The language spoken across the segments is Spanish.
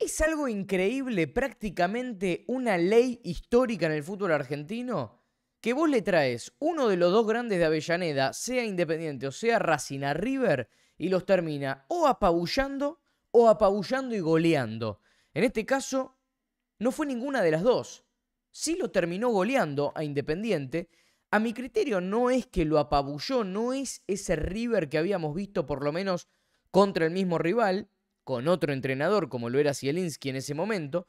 Es algo increíble, prácticamente una ley histórica en el fútbol argentino, que vos le traes uno de los dos grandes de Avellaneda, sea Independiente o sea Racina River, y los termina o apabullando o apabullando y goleando. En este caso, no fue ninguna de las dos. Sí lo terminó goleando a Independiente. A mi criterio no es que lo apabulló, no es ese River que habíamos visto por lo menos contra el mismo rival, con otro entrenador como lo era Zielinski en ese momento,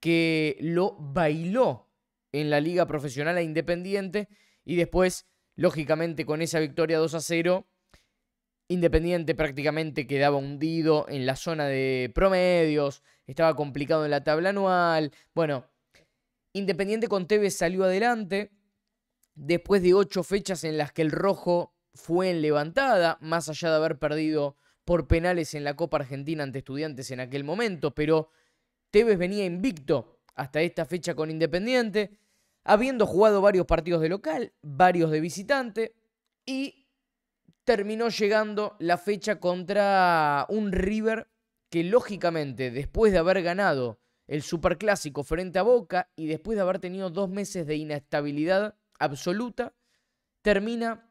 que lo bailó en la liga profesional a e Independiente y después, lógicamente, con esa victoria 2 a 0, Independiente prácticamente quedaba hundido en la zona de promedios, estaba complicado en la tabla anual. Bueno, Independiente con Tevez salió adelante después de ocho fechas en las que el rojo fue en levantada, más allá de haber perdido por penales en la Copa Argentina ante estudiantes en aquel momento, pero Tevez venía invicto hasta esta fecha con Independiente, habiendo jugado varios partidos de local, varios de visitante, y terminó llegando la fecha contra un River que lógicamente después de haber ganado el Superclásico frente a Boca y después de haber tenido dos meses de inestabilidad absoluta, termina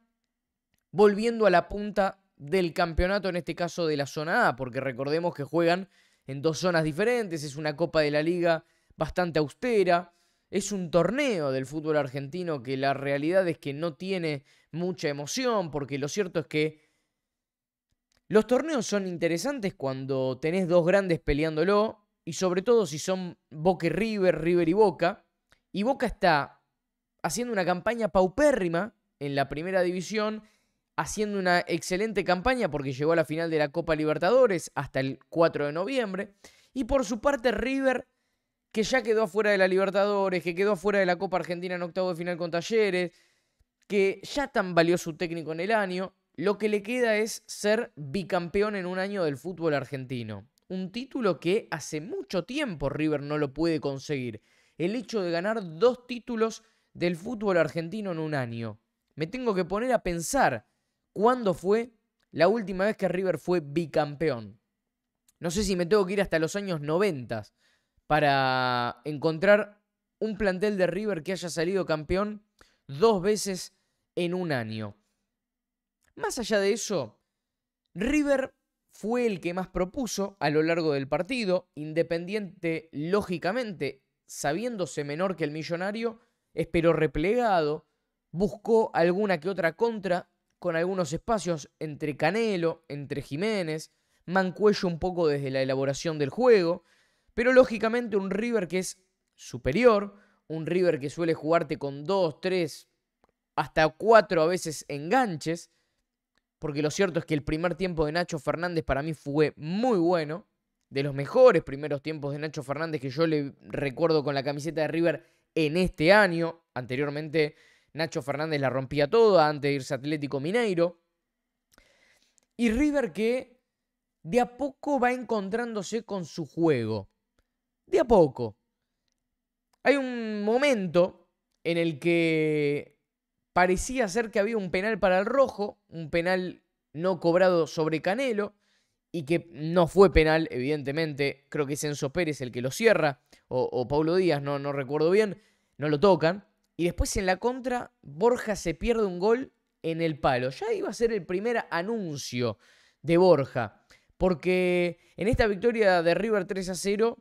volviendo a la punta del campeonato, en este caso de la zona A, porque recordemos que juegan en dos zonas diferentes, es una Copa de la Liga bastante austera, es un torneo del fútbol argentino que la realidad es que no tiene mucha emoción, porque lo cierto es que los torneos son interesantes cuando tenés dos grandes peleándolo, y sobre todo si son Boca y River, River y Boca, y Boca está haciendo una campaña paupérrima en la primera división haciendo una excelente campaña porque llegó a la final de la Copa Libertadores hasta el 4 de noviembre. Y por su parte River, que ya quedó afuera de la Libertadores, que quedó afuera de la Copa Argentina en octavo de final con Talleres, que ya tan valió su técnico en el año, lo que le queda es ser bicampeón en un año del fútbol argentino. Un título que hace mucho tiempo River no lo puede conseguir. El hecho de ganar dos títulos del fútbol argentino en un año. Me tengo que poner a pensar ¿Cuándo fue la última vez que River fue bicampeón? No sé si me tengo que ir hasta los años 90 para encontrar un plantel de River que haya salido campeón dos veces en un año. Más allá de eso, River fue el que más propuso a lo largo del partido. Independiente, lógicamente, sabiéndose menor que el millonario, esperó replegado, buscó alguna que otra contra, con algunos espacios entre Canelo, entre Jiménez, Mancuello un poco desde la elaboración del juego, pero lógicamente un River que es superior, un River que suele jugarte con dos, tres, hasta cuatro a veces enganches, porque lo cierto es que el primer tiempo de Nacho Fernández para mí fue muy bueno, de los mejores primeros tiempos de Nacho Fernández que yo le recuerdo con la camiseta de River en este año, anteriormente Nacho Fernández la rompía toda antes de irse Atlético Mineiro. Y River que de a poco va encontrándose con su juego. De a poco. Hay un momento en el que parecía ser que había un penal para el rojo, un penal no cobrado sobre Canelo y que no fue penal, evidentemente. Creo que es Enzo Pérez el que lo cierra, o, o Paulo Díaz, no, no recuerdo bien, no lo tocan. Y después en la contra, Borja se pierde un gol en el palo. Ya iba a ser el primer anuncio de Borja, porque en esta victoria de River 3 a 0,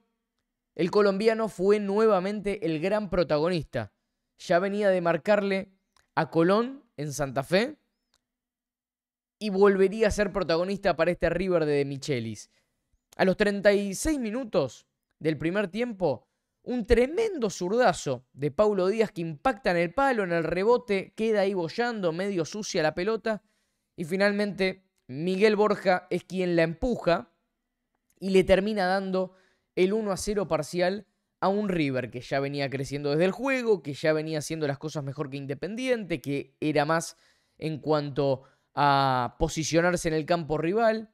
el colombiano fue nuevamente el gran protagonista. Ya venía de marcarle a Colón en Santa Fe y volvería a ser protagonista para este River de Michelis. A los 36 minutos del primer tiempo, un tremendo zurdazo de Paulo Díaz que impacta en el palo, en el rebote, queda ahí bollando, medio sucia la pelota. Y finalmente Miguel Borja es quien la empuja y le termina dando el 1 a 0 parcial a un River que ya venía creciendo desde el juego, que ya venía haciendo las cosas mejor que Independiente, que era más en cuanto a posicionarse en el campo rival.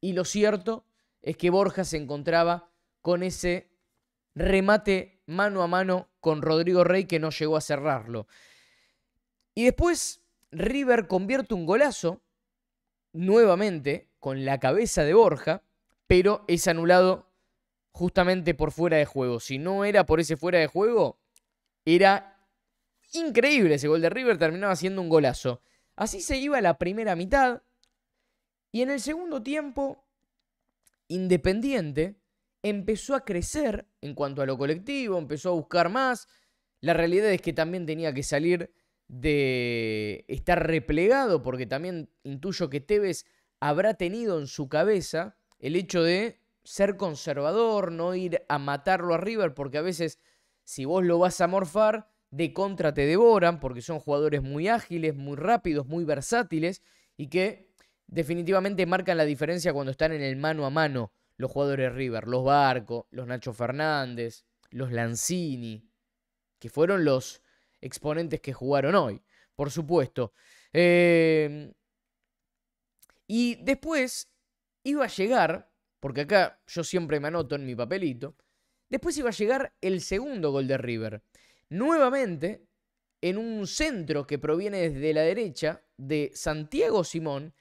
Y lo cierto es que Borja se encontraba con ese remate mano a mano con Rodrigo Rey que no llegó a cerrarlo. Y después River convierte un golazo, nuevamente, con la cabeza de Borja, pero es anulado justamente por fuera de juego. Si no era por ese fuera de juego, era increíble ese gol de River, terminaba siendo un golazo. Así se iba la primera mitad. Y en el segundo tiempo, Independiente empezó a crecer en cuanto a lo colectivo, empezó a buscar más. La realidad es que también tenía que salir de estar replegado, porque también intuyo que Tevez habrá tenido en su cabeza el hecho de ser conservador, no ir a matarlo a River, porque a veces si vos lo vas a morfar, de contra te devoran, porque son jugadores muy ágiles, muy rápidos, muy versátiles, y que definitivamente marcan la diferencia cuando están en el mano a mano los jugadores River, los Barco, los Nacho Fernández, los Lanzini, que fueron los exponentes que jugaron hoy, por supuesto. Em, y después iba a llegar, porque acá yo siempre me anoto en mi papelito, después iba a llegar el segundo gol de River. Nuevamente, en un centro que proviene desde la derecha de Santiago Simón,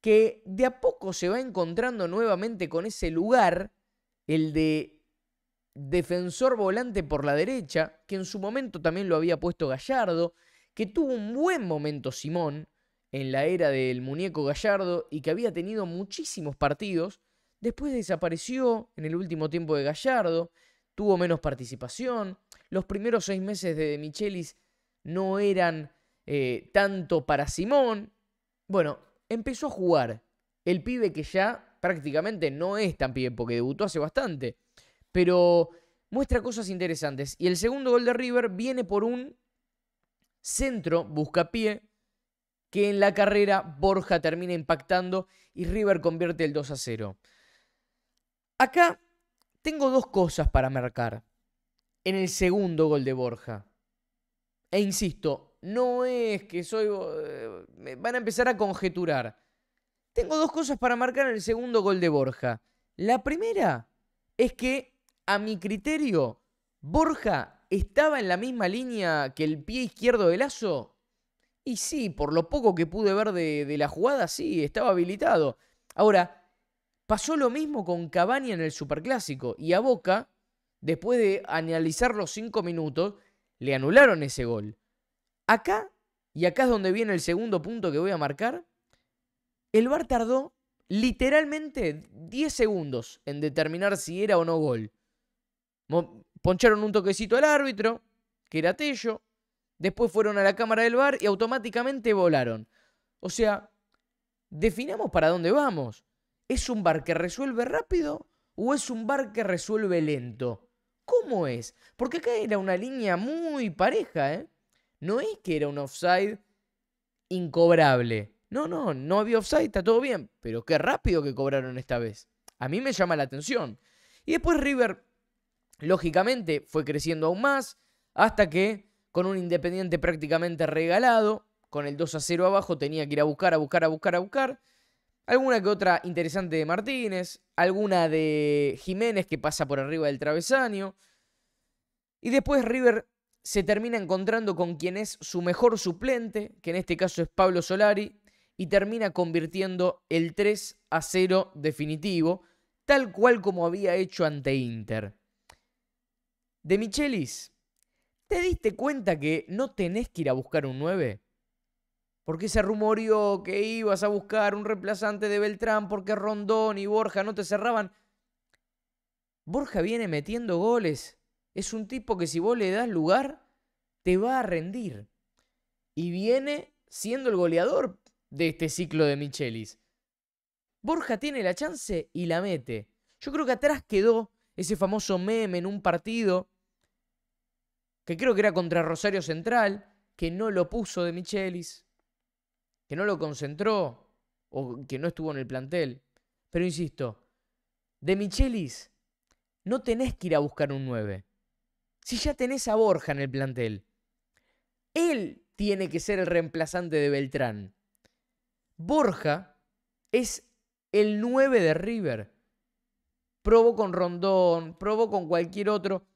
que de a poco se va encontrando nuevamente con ese lugar, el de defensor volante por la derecha, que en su momento también lo había puesto Gallardo, que tuvo un buen momento Simón en la era del muñeco Gallardo y que había tenido muchísimos partidos, después desapareció en el último tiempo de Gallardo, tuvo menos participación, los primeros seis meses de, Michelis no eran eh, tanto para Simón. Bueno, empezó a jugar. El pibe que ya prácticamente no es tan pibe porque debutó hace bastante. Pero muestra cosas interesantes. Y el segundo gol de River viene por un centro, buscapié, que en la carrera Borja termina impactando y River convierte el 2 a 0. Acá tengo dos cosas para marcar en el segundo gol de Borja. E insisto, no es que soy... Eh, me van a empezar a conjeturar. Tengo dos cosas para marcar en el segundo gol de Borja. La primera es que, a mi criterio, Borja estaba en la misma línea que el pie izquierdo de Lazo. Y sí, por lo poco que pude ver de, de la jugada, sí, estaba habilitado. Ahora, pasó lo mismo con Cavani en el Superclásico. Y a Boca, después de analizar los cinco minutos, le anularon ese gol. Acá, y acá es donde viene el segundo punto que voy a marcar, el VAR tardó literalmente 10 segundos en determinar si era o no gol. Poncharon un toquecito al árbitro, que era Tello, después fueron a la cámara del VAR y automáticamente volaron. O sea, definamos para dónde vamos. ¿Es un bar que resuelve rápido o es un bar que resuelve lento? ¿Cómo es? Porque acá era una línea muy pareja, ¿eh? No es que era un offside incobrable. No, no, no había offside, está todo bien. Pero qué rápido que cobraron esta vez. A mí me llama la atención. Y después River, lógicamente, fue creciendo aún más hasta que con un Independiente prácticamente regalado, con el 2 a 0 abajo, tenía que ir a buscar, a buscar, a buscar, a buscar. Alguna que otra interesante de Martínez, alguna de Jiménez que pasa por arriba del travesaño. Y después River se termina encontrando con quien es su mejor suplente, que en este caso es Pablo Solari, y termina convirtiendo el 3 a 0 definitivo, tal cual como había hecho ante Inter. De Michelis, ¿te diste cuenta que no tenés que ir a buscar un 9? Porque se rumoreó que ibas a buscar un reemplazante de Beltrán porque Rondón y Borja no te cerraban. Borja viene metiendo goles. Es un tipo que si vos le das lugar, te va a rendir. Y viene siendo el goleador de este ciclo de Michelis. Borja tiene la chance y la mete. Yo creo que atrás quedó ese famoso meme en un partido que creo que era contra Rosario Central, que no lo puso de Michelis, que no lo concentró o que no estuvo en el plantel. Pero insisto, de Michelis no tenés que ir a buscar un 9 si ya tenés a Borja en el plantel? Él tiene que ser el reemplazante de Beltrán. Borja es el 9 de River. Probó con Rondón, probó con cualquier otro.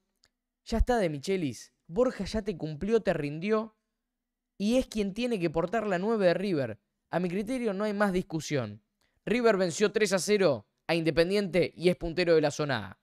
Ya está de Michelis. Borja ya te cumplió, te rindió. Y es quien tiene que portar la 9 de River. A mi criterio no hay más discusión. River venció 3 a 0 a Independiente y es puntero de la zona A.